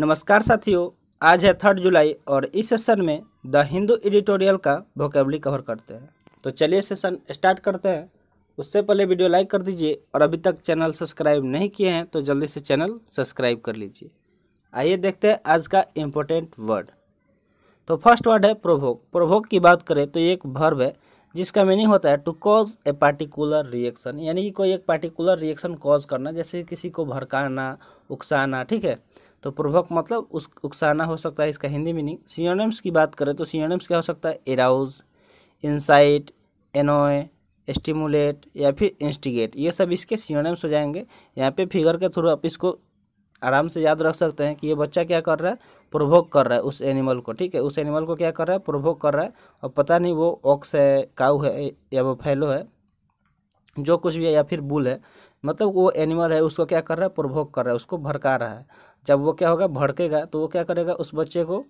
नमस्कार साथियों आज है थर्ड जुलाई और इस सेशन में द हिंदू एडिटोरियल का वोकेबली कवर करते हैं तो चलिए सेशन स्टार्ट करते हैं उससे पहले वीडियो लाइक कर दीजिए और अभी तक चैनल सब्सक्राइब नहीं किए हैं तो जल्दी से चैनल सब्सक्राइब कर लीजिए आइए देखते हैं आज का इम्पोर्टेंट वर्ड तो फर्स्ट वर्ड है प्रोभोग प्रोभोग की बात करें तो ये एक भर्व है जिसका मीनिंग होता है to cause a particular reaction यानी कि कोई एक पार्टिकुलर रिएक्शन कॉज करना जैसे किसी को भड़काना उकसाना ठीक है तो प्रोवोक मतलब उस उकसाना हो सकता है इसका हिंदी मीनिंग सीनोनिम्स की बात करें तो सीनोनिम्स क्या हो सकता है एराउज इंसाइट एनोए एस्टिमुलेट या फिर इंस्टिगेट ये सब इसके सीनोनिम्स हो जाएंगे यहाँ पे फिगर के थ्रू आप इसको आराम से याद रख सकते हैं कि ये बच्चा क्या कर रहा है प्रोवोक कर रहा है उस एनिमल को ठीक है उस एनिमल को क्या कर रहा है प्रोवोक कर रहा है और पता नहीं वो ऑक्स है काउ है या वो फैलो है जो कुछ भी है या फिर बुल है मतलब वो एनिमल है उसको क्या कर रहा है प्रभोग कर रहा है उसको भड़का रहा है जब वो क्या होगा भड़केगा तो वो क्या करेगा उस बच्चे को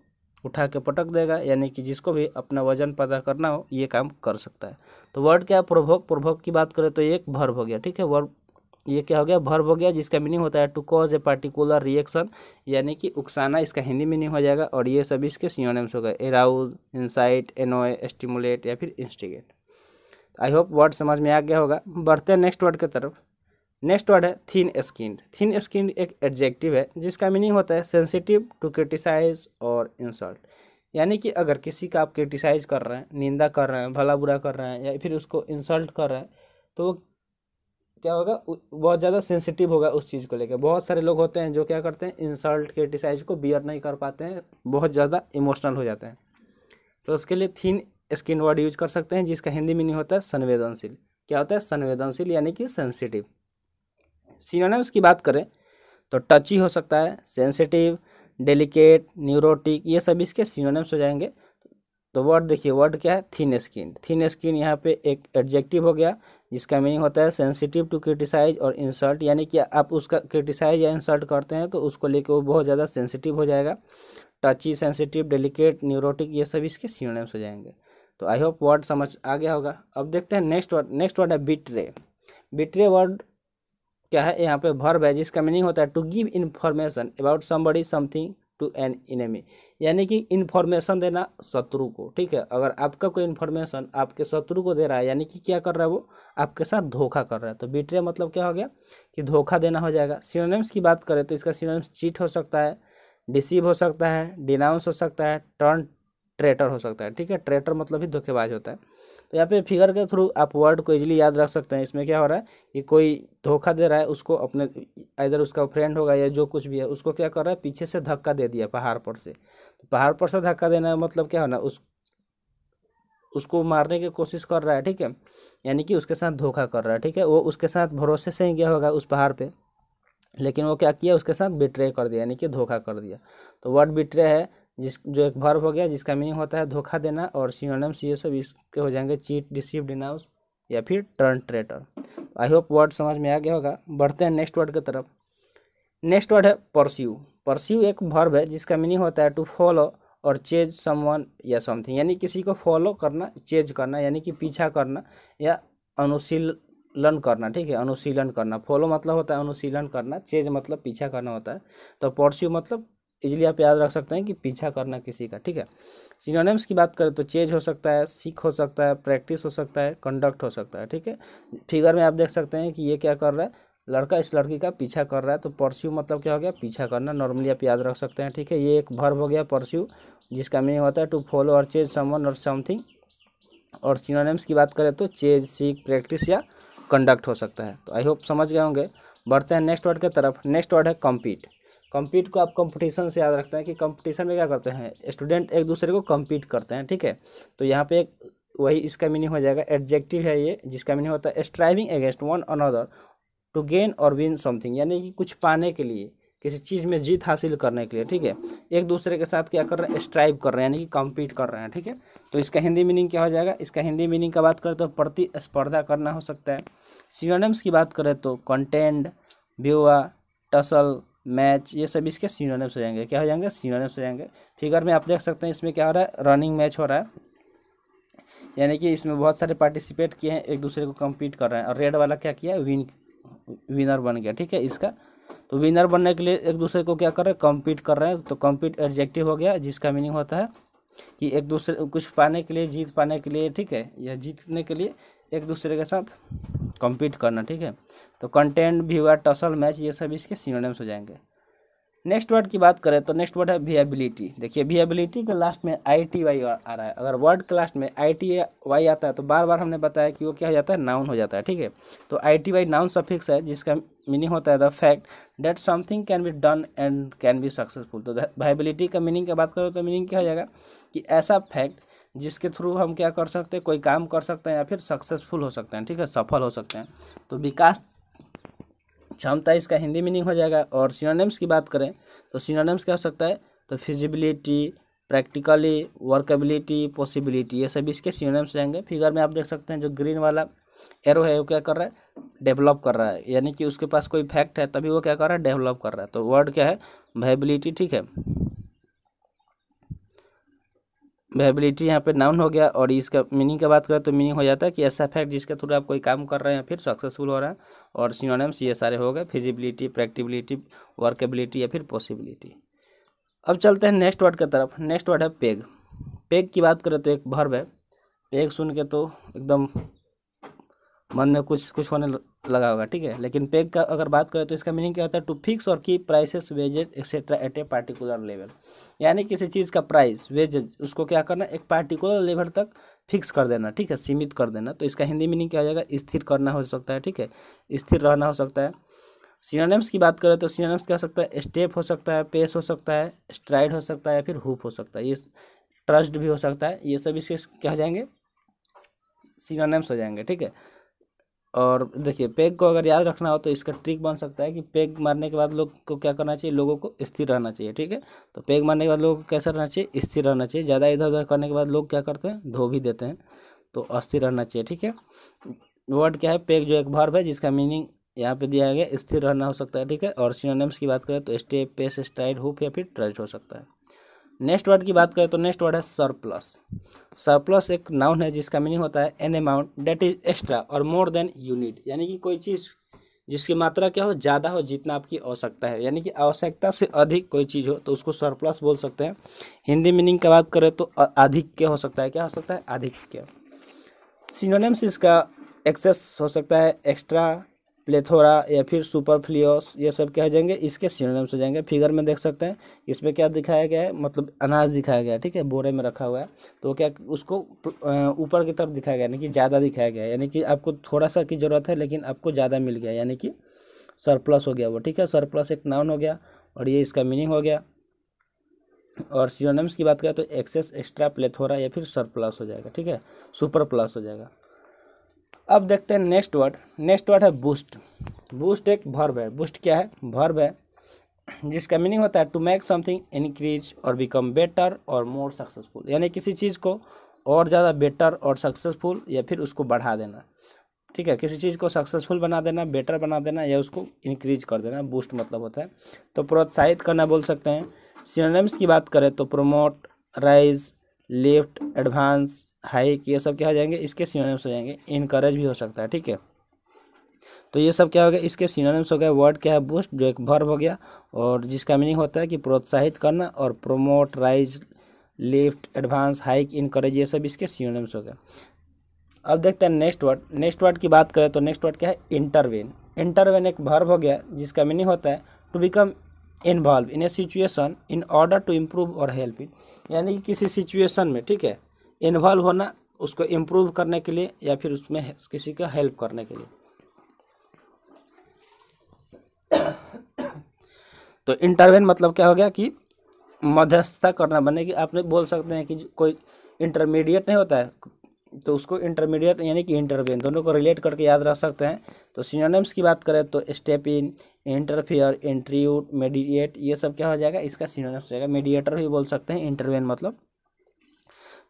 उठा के पटक देगा यानी कि जिसको भी अपना वजन पैदा करना हो ये काम कर सकता है तो वर्ड क्या है प्रभोग प्रभोग की बात करें तो एक भर्व हो गया ठीक है वर्ड ये क्या हो गया भर्व हो गया जिसका मीनिंग होता है to cause a particular reaction यानी कि उकसाना इसका हिंदी मीनिंग हो जाएगा और ये सब इसके सीओनेम्स हो गए एराउज इंसाइट एनोए एस्टिमुलेट या फिर इंस्टिगेट आई होप वर्ड समझ में आ गया होगा बढ़ते हैं नेक्स्ट वर्ड की तरफ नेक्स्ट वर्ड है थीन स्किन थीन स्किन एक एडजेक्टिव है जिसका मीनिंग होता है सेंसिटिव टू क्रिटिसाइज और इंसल्ट यानी कि अगर किसी का आप क्रिटिसाइज कर रहे हैं निंदा कर रहे हैं भला बुरा कर रहे हैं या फिर उसको इंसल्ट कर रहे हैं तो क्या होगा बहुत ज़्यादा सेंसिटिव होगा उस चीज़ को लेकर बहुत सारे लोग होते हैं जो क्या करते हैं इंसल्ट क्रिटिसाइज को बियर नहीं कर पाते हैं बहुत ज़्यादा इमोशनल हो जाते हैं तो उसके लिए थीन स्किन वर्ड यूज कर सकते हैं जिसका हिंदी मीनिंग होता है संवेदनशील क्या होता है संवेदनशील यानी कि सेंसिटिव सीनोनिम्स की बात करें तो टची हो सकता है सेंसिटिव डेलिकेट न्यूरोटिक ये सब इसके सीनोनिम्स हो जाएंगे तो वर्ड देखिए वर्ड क्या है थिन स्किन थिन स्किन यहाँ पे एक एडजेक्टिव हो गया जिसका मीनिंग होता है सेंसिटिव टू क्रिटिसाइज और इंसल्ट यानी कि आप उसका क्रिटिसाइज या इंसल्ट करते हैं तो उसको लेके वो बहुत ज़्यादा सेंसिटिव हो जाएगा टची सेंसिटिव डेलिकेट न्यूरोटिक ये सब इसके सीनोनिम्स हो जाएंगे तो आई होप वर्ड समझ आ गया होगा अब देखते हैं नेक्स्ट वर्ड नेक्स्ट वर्ड है बिट्रे बिट्रे वर्ड क्या है यहाँ पे भर है जिसका मीनिंग होता है to give information about somebody something to an enemy यानी कि इन्फॉर्मेशन देना शत्रु को ठीक है अगर आपका कोई इन्फॉर्मेशन आपके शत्रु को दे रहा है यानी कि क्या कर रहा है वो आपके साथ धोखा कर रहा है तो बिट्रे मतलब क्या हो गया कि धोखा देना हो जाएगा सिनोनिम्स की बात करें तो इसका सिनोनिम्स चीट हो सकता है डिसीव हो सकता है डिनाउंस हो सकता है टर्न ट्रेटर हो सकता है ठीक है ट्रेटर मतलब ही धोखेबाज होता है तो यहाँ पे फिगर के थ्रू आप वर्ड को इजीली याद रख सकते हैं इसमें क्या हो रहा है कि कोई धोखा दे रहा है उसको अपने इधर उसका फ्रेंड होगा या जो कुछ भी है उसको क्या कर रहा है पीछे से धक्का दे दिया पहाड़ पर से पहाड़ पर से धक्का देना मतलब क्या होना उस उसको मारने की कोशिश कर रहा है ठीक है यानी कि उसके साथ धोखा कर रहा है ठीक है वो उसके साथ भरोसे से ही गया होगा उस पहाड़ पर लेकिन वो क्या किया उसके साथ बिट्रे कर दिया यानी कि धोखा कर दिया तो वर्ड बिट्रे है जिस जो एक भर्व हो गया जिसका मीनिंग होता है धोखा देना और सिनोनिम्स ये सब इसके हो जाएंगे चीट डिसीव डिनाउस या फिर turn traitor I hope word समझ में आ गया होगा बढ़ते हैं नेक्स्ट वर्ड की तरफ नेक्स्ट वर्ड है परस्यू परस्यू एक भर्व है जिसका मीनिंग होता है to follow or chase someone or something यानी किसी को फॉलो करना चेज करना यानी कि पीछा करना या अनुशीलन करना ठीक है अनुशीलन करना फॉलो मतलब होता है अनुशीलन करना चेज मतलब पीछा करना होता है तो परस्यू मतलब इजीली आप याद रख सकते हैं कि पीछा करना किसी का ठीक है सिनोनिम्स की बात करें तो चेज हो सकता है सीख हो सकता है प्रैक्टिस हो सकता है कंडक्ट हो सकता है ठीक है फिगर में आप देख सकते हैं कि ये क्या कर रहा है लड़का इस लड़की का पीछा कर रहा है तो परस्यू मतलब क्या हो गया पीछा करना नॉर्मली आप याद रख सकते हैं ठीक है ये एक भर्व हो गया परस्यू जिसका मीनिंग होता है to follow or chase someone or something और सिनोनिम्स की बात करें तो चेज सीख प्रैक्टिस या कंडक्ट हो सकता है तो आई होप समझ गए होंगे बढ़ते हैं नेक्स्ट वर्ड की तरफ नेक्स्ट वर्ड है कॉम्पीट कम्पीट को आप कंपटीशन से याद रखते हैं कि कंपटीशन में क्या करते हैं स्टूडेंट एक दूसरे को कम्पीट करते हैं ठीक है तो यहाँ पे एक वही इसका मीनिंग हो जाएगा एडजेक्टिव है ये जिसका मीनिंग होता है striving against one another to gain or win something यानी कि कुछ पाने के लिए किसी चीज़ में जीत हासिल करने के लिए ठीक है एक दूसरे के साथ क्या कर रहे हैं स्ट्राइव कर रहे हैं यानी कि कम्पीट कर रहे हैं ठीक है तो इसका हिंदी मीनिंग क्या हो जाएगा इसका हिंदी मीनिंग का बात करें तो प्रतिस्पर्धा करना हो सकता है सीनम्स की बात करें तो कंटेंड ब्यूआ टसल मैच ये सब इसके सीनोनिम्स हो जाएंगे क्या हो जाएंगे सीनोनिम्स हो जाएंगे फिगर में आप देख सकते हैं इसमें क्या हो रहा है रनिंग मैच हो रहा है यानी कि इसमें बहुत सारे पार्टिसिपेट किए हैं एक दूसरे को कम्पीट कर रहे हैं और रेड वाला क्या किया विन विनर बन गया ठीक है इसका तो विनर बनने के लिए एक दूसरे को क्या कर रहे हैं कम्पीट कर रहे हैं तो कम्पीट एडजेक्टिव हो गया जिसका मीनिंग होता है कि एक दूसरे कुछ पाने के लिए जीत पाने के लिए ठीक है या जीतने के लिए एक दूसरे के साथ कम्पीट करना ठीक है तो कंटेंट व्यूअर टसल मैच ये सब इसके सीनोनेम्स हो जाएंगे नेक्स्ट वर्ड की बात करें तो नेक्स्ट वर्ड है वीएबिलिटी देखिए वीएबिलिटी के लास्ट में आई टी वाई आ रहा है अगर वर्ड के लास्ट में आई टी वाई आता है तो बार बार हमने बताया कि वो क्या हो जाता है नाउन हो जाता है ठीक है तो I T Y noun suffix है जिसका मीनिंग होता है the fact that something can be done and can be successful तो वाइबिलिटी का मीनिंग की बात करो तो मीनिंग क्या हो जाएगा कि ऐसा फैक्ट जिसके थ्रू हम क्या कर सकते हैं कोई काम कर सकते हैं या फिर सक्सेसफुल हो सकते हैं ठीक है सफल हो सकते हैं तो विकास क्षमता इसका हिंदी मीनिंग हो जाएगा और सिनोनिम्स की बात करें तो सिनोनिम्स क्या हो सकता है तो फिजिबिलिटी प्रैक्टिकली वर्कबिलिटी पॉसिबिलिटी ये सब इसके सिनोनिम्स रहेंगे फिगर में आप देख सकते हैं जो ग्रीन वाला एरो है वो क्या कर रहा है डेवलप कर रहा है यानी कि उसके पास कोई फैक्ट है तभी वो क्या कर रहा है डेवलप कर रहा है तो वर्ड क्या है वेबिलिटी ठीक है वेबिलिटी यहाँ पे नाउन हो गया और इसका मीनिंग का बात करें तो मीनिंग हो जाता है कि ऐसा फैक्ट जिसके थ्रू आप कोई काम कर रहे हैं फिर सक्सेसफुल हो रहा है और सिनोनिम्स ये सारे हो गए फिजिबिलिटी प्रैक्टिबिलिटी वर्केबिलिटी या फिर पॉसिबिलिटी अब चलते हैं नेक्स्ट वर्ड की तरफ नेक्स्ट वर्ड है पेग पेग की बात करें तो एक भर्व है पेग सुन के तो एकदम मन में कुछ कुछ होने लगा होगा ठीक है लेकिन पेग का अगर बात करें तो इसका मीनिंग क्या होता है to fix or keep prices wages etcetera at a particular level यानी किसी चीज़ का प्राइस वेजेज उसको क्या करना एक पार्टिकुलर लेवल तक फिक्स कर देना ठीक है सीमित कर देना तो इसका हिंदी मीनिंग क्या हो जाएगा स्थिर करना हो सकता है ठीक है स्थिर रहना हो सकता है सीनोनिम्स की बात करें तो सीनोनिम्स क्या हो सकता है स्टेप हो सकता है पेस हो सकता है स्ट्राइड हो सकता है फिर हुप हो सकता है ये ट्रस्ट भी हो सकता है ये सब इसके क्या हो जाएंगे सीनोनिम्स हो जाएंगे ठीक है और देखिए पेग को अगर याद रखना हो तो इसका ट्रिक बन सकता है कि पेग मारने के बाद लोग को क्या करना चाहिए लोगों को स्थिर रहना चाहिए ठीक है तो पेग मारने के बाद लोगों को कैसा रहना चाहिए स्थिर रहना चाहिए ज़्यादा इधर उधर करने के बाद लोग क्या करते हैं धो भी देते हैं तो अस्थिर रहना चाहिए ठीक है वर्ड क्या है पेग जो एक भर्व है जिसका मीनिंग यहाँ पे दिया गया स्थिर रहना हो सकता है ठीक है और सीनोनेम्स की बात करें तो स्टे पेस स्टाइल हुप या फिर ट्रस्ट हो सकता है नेक्स्ट वर्ड की बात करें तो नेक्स्ट वर्ड है सरप्लस सरप्लस एक नाउन है जिसका मीनिंग होता है an amount that is extra or more then unit यानी कि कोई चीज़ जिसकी मात्रा क्या हो ज़्यादा हो जितना आपकी आवश्यकता है यानी कि आवश्यकता से अधिक कोई चीज़ हो तो उसको सरप्लस बोल सकते हैं हिंदी मीनिंग की बात करें तो अधिक क्या हो सकता है क्या हो सकता है अधिक क्या सिनोनिम्स इसका एक्सेस हो सकता है एक्स्ट्रा प्लेथोरा या फिर फ्लियोस ये सब क्या हो जाएंगे इसके सिनोनिम हो जाएंगे फिगर में देख सकते हैं इसमें क्या दिखाया गया है मतलब अनाज दिखाया गया है ठीक है बोरे में रखा हुआ है तो क्या उसको ऊपर की तरफ दिखाया गया यानी कि ज़्यादा दिखाया गया यानी कि आपको थोड़ा सा की ज़रूरत है लेकिन आपको ज़्यादा मिल गया यानी कि सरप्लस हो गया वो ठीक है सरप्लस एक नाउन हो गया और ये इसका मीनिंग हो गया और सिनोनिम्स की बात करें तो एक्सेस एक्स्ट्रा प्लेथोरा या फिर सरप्लस हो जाएगा ठीक है सुपर प्लस हो जाएगा अब देखते हैं नेक्स्ट वर्ड नेक्स्ट वर्ड है बूस्ट बूस्ट एक भर्व है बूस्ट क्या है भर्व है जिसका मीनिंग होता है to make something increase or become better or more successful यानी किसी चीज़ को और ज़्यादा बेटर और सक्सेसफुल या फिर उसको बढ़ा देना ठीक है किसी चीज़ को सक्सेसफुल बना देना बेटर बना देना या उसको इंक्रीज कर देना बूस्ट मतलब होता है तो प्रोत्साहित करना बोल सकते हैं सीनोनिम्स की बात करें तो promote raise lift advance hike ये सब क्या हो जाएंगे इसके सीनोनिम्स हो जाएंगे इनकरेज भी हो सकता है ठीक है तो ये सब क्या हो गया इसके सीनोनिम्स हो गया वर्ड क्या है बूस्ट जो एक भर्व हो गया और जिसका मीनिंग होता है कि प्रोत्साहित करना और promote raise lift advance hike encourage ये सब इसके सीनोनिम्स हो गए अब देखते हैं नेक्स्ट वर्ड नेक्स्ट वर्ड की बात करें तो नेक्स्ट वर्ड क्या है इंटरवेन इंटरवेन एक भर्व हो गया जिसका मीनिंग होता है to become involve in a situation in order to improve or help it यानी कि किसी सिचुएशन में ठीक है इन्वॉल्व होना उसको इम्प्रूव करने के लिए या फिर उसमें किसी का हेल्प करने के लिए तो इंटरवेन मतलब क्या हो गया कि मध्यस्थता करना बने कि आप बोल सकते हैं कि कोई इंटरमीडिएट नहीं होता है तो उसको इंटरमीडिएट यानी कि इंटरवेन दोनों को रिलेट करके याद रख सकते हैं तो सिनोनिम्स की बात करें तो step in interfere intrude mediate ये सब क्या हो जाएगा इसका सिनोनिम्स हो जाएगा मेडिएटर भी बोल सकते हैं इंटरवेन मतलब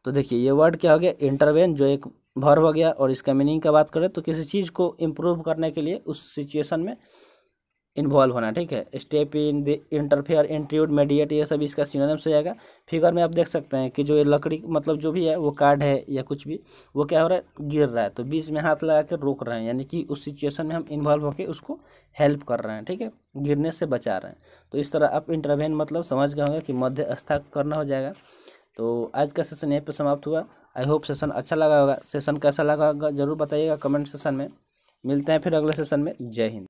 तो देखिए ये वर्ड क्या हो गया इंटरवेन जो एक भर हो गया और इसका मीनिंग का बात करें तो किसी चीज़ को इम्प्रूव करने के लिए उस सिचुएशन में इन्वॉल्व होना ठीक है step in the interfere intrude mediate ये सब इसका सीनोनिम से आएगा फिगर में आप देख सकते हैं कि जो ये लकड़ी मतलब जो भी है वो कार्ड है या कुछ भी वो क्या हो रहा है गिर रहा है तो बीच में हाथ लगा के रोक रहे हैं यानी कि उस सिचुएशन में हम इन्वॉल्व होकर उसको हेल्प कर रहे हैं ठीक है गिरने से बचा रहे हैं तो इस तरह आप इंटरवेन मतलब समझ गए होंगे कि मध्यस्था करना हो जाएगा तो आज का सेशन यहीं पर समाप्त हुआ आई होप सेशन अच्छा लगा होगा सेशन कैसा लगा होगा जरूर बताइएगा कमेंट सेशन में मिलते हैं फिर अगले सेशन में जय हिंद